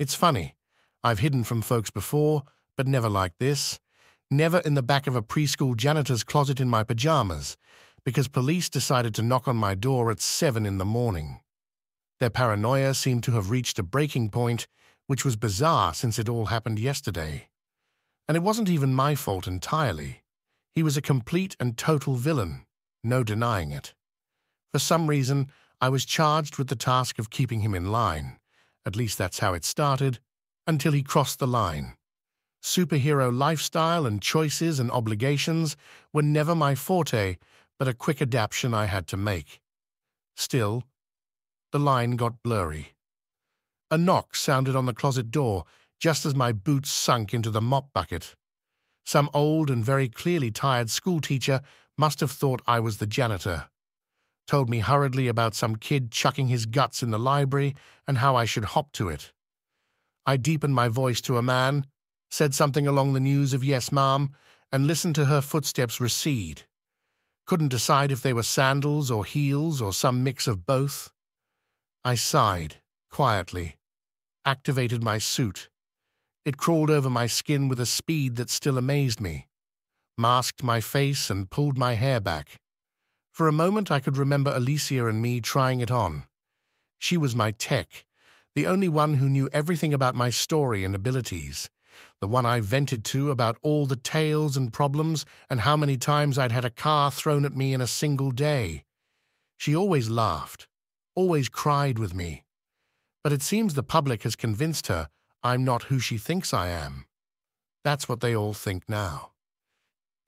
It's funny. I've hidden from folks before, but never like this. Never in the back of a preschool janitor's closet in my pajamas, because police decided to knock on my door at 7 in the morning. Their paranoia seemed to have reached a breaking point, which was bizarre since it all happened yesterday. And it wasn't even my fault entirely. He was a complete and total villain, no denying it. For some reason, I was charged with the task of keeping him in line at least that's how it started, until he crossed the line. Superhero lifestyle and choices and obligations were never my forte, but a quick adaptation I had to make. Still, the line got blurry. A knock sounded on the closet door just as my boots sunk into the mop bucket. Some old and very clearly tired schoolteacher must have thought I was the janitor told me hurriedly about some kid chucking his guts in the library and how I should hop to it. I deepened my voice to a man, said something along the news of yes, ma'am, and listened to her footsteps recede. Couldn't decide if they were sandals or heels or some mix of both. I sighed, quietly, activated my suit. It crawled over my skin with a speed that still amazed me, masked my face and pulled my hair back. For a moment, I could remember Alicia and me trying it on. She was my tech, the only one who knew everything about my story and abilities, the one I vented to about all the tales and problems and how many times I'd had a car thrown at me in a single day. She always laughed, always cried with me. But it seems the public has convinced her I'm not who she thinks I am. That's what they all think now.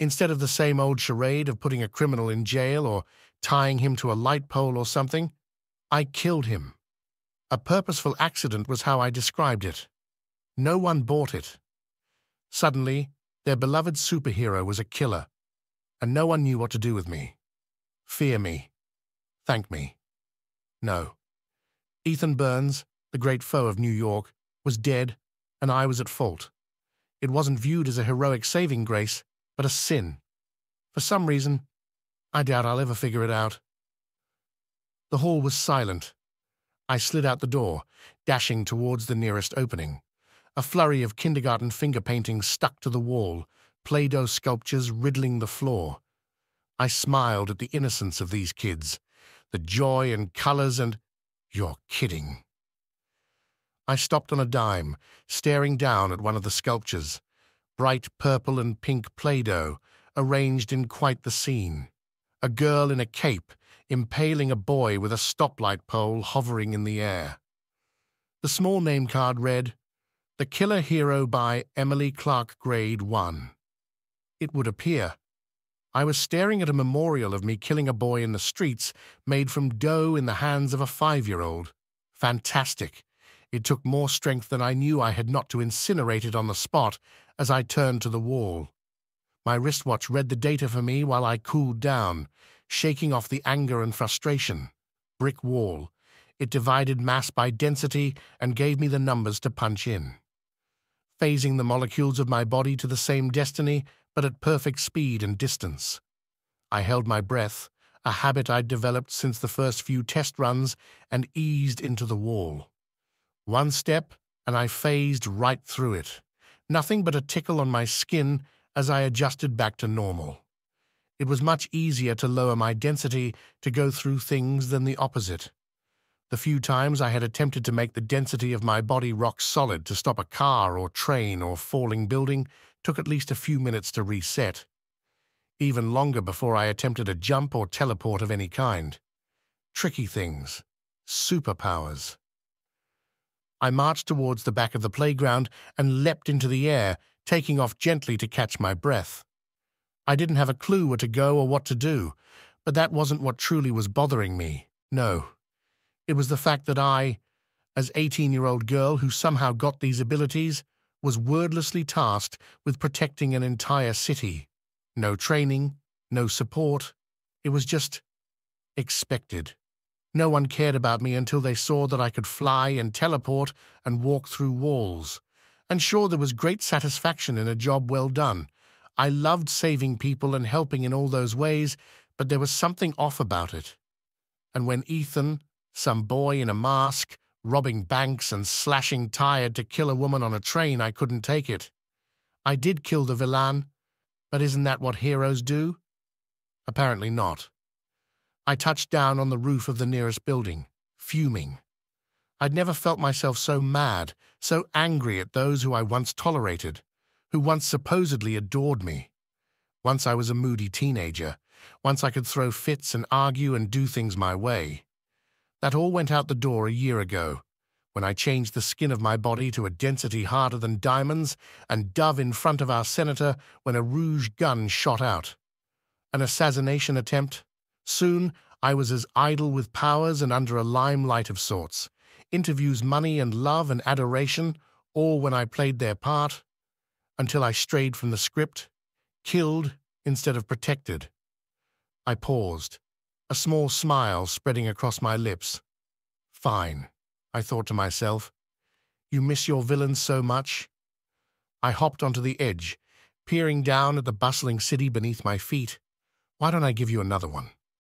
Instead of the same old charade of putting a criminal in jail or tying him to a light pole or something, I killed him. A purposeful accident was how I described it. No one bought it. Suddenly, their beloved superhero was a killer, and no one knew what to do with me. Fear me. Thank me. No. Ethan Burns, the great foe of New York, was dead, and I was at fault. It wasn't viewed as a heroic saving grace, but a sin. For some reason, I doubt I'll ever figure it out. The hall was silent. I slid out the door, dashing towards the nearest opening. A flurry of kindergarten finger paintings stuck to the wall, Play-Doh sculptures riddling the floor. I smiled at the innocence of these kids, the joy and colors and... You're kidding. I stopped on a dime, staring down at one of the sculptures bright purple and pink Play-Doh, arranged in quite the scene. A girl in a cape impaling a boy with a stoplight pole hovering in the air. The small name card read, The Killer Hero by Emily Clark Grade 1. It would appear. I was staring at a memorial of me killing a boy in the streets made from dough in the hands of a five-year-old. Fantastic. It took more strength than I knew I had not to incinerate it on the spot as I turned to the wall. My wristwatch read the data for me while I cooled down, shaking off the anger and frustration. Brick wall. It divided mass by density and gave me the numbers to punch in. Phasing the molecules of my body to the same destiny, but at perfect speed and distance. I held my breath, a habit I'd developed since the first few test runs, and eased into the wall. One step, and I phased right through it, nothing but a tickle on my skin as I adjusted back to normal. It was much easier to lower my density to go through things than the opposite. The few times I had attempted to make the density of my body rock solid to stop a car or train or falling building took at least a few minutes to reset. Even longer before I attempted a jump or teleport of any kind. Tricky things. Superpowers. I marched towards the back of the playground and leapt into the air, taking off gently to catch my breath. I didn't have a clue where to go or what to do, but that wasn't what truly was bothering me. No. It was the fact that I, as 18-year-old girl who somehow got these abilities, was wordlessly tasked with protecting an entire city. No training, no support. It was just expected. No one cared about me until they saw that I could fly and teleport and walk through walls. And sure, there was great satisfaction in a job well done. I loved saving people and helping in all those ways, but there was something off about it. And when Ethan, some boy in a mask, robbing banks and slashing tired to kill a woman on a train, I couldn't take it. I did kill the villain, but isn't that what heroes do? Apparently not. I touched down on the roof of the nearest building, fuming. I'd never felt myself so mad, so angry at those who I once tolerated, who once supposedly adored me. Once I was a moody teenager, once I could throw fits and argue and do things my way. That all went out the door a year ago, when I changed the skin of my body to a density harder than diamonds and dove in front of our senator when a rouge gun shot out. An assassination attempt? Soon, I was as idle with powers and under a limelight of sorts. Interviews, money and love and adoration, all when I played their part, until I strayed from the script, killed instead of protected. I paused, a small smile spreading across my lips. Fine, I thought to myself. You miss your villain so much. I hopped onto the edge, peering down at the bustling city beneath my feet. Why don't I give you another one?